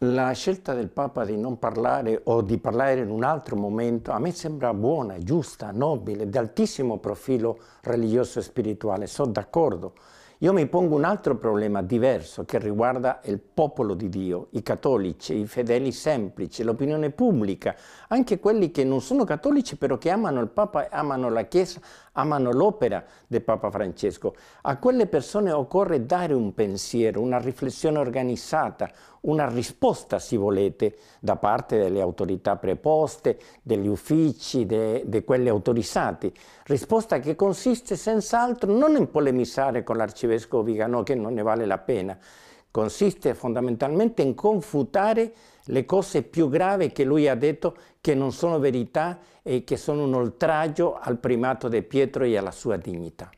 La scelta del Papa di non parlare o di parlare in un altro momento a me sembra buona, giusta, nobile, di altissimo profilo religioso e spirituale, sono d'accordo. Io mi pongo un altro problema diverso che riguarda il popolo di Dio, i cattolici, i fedeli semplici, l'opinione pubblica, anche quelli che non sono cattolici però che amano il Papa e amano la Chiesa amano l'opera di Papa Francesco. A quelle persone occorre dare un pensiero, una riflessione organizzata, una risposta, se volete, da parte delle autorità preposte, degli uffici, di quelli autorizzati. Risposta che consiste senz'altro non in polemizzare con l'arcivescovo Viganò, che non ne vale la pena, consiste fondamentalmente in confutare le cose più gravi che lui ha detto che non sono verità e che sono un oltraggio al primato di Pietro e alla sua dignità.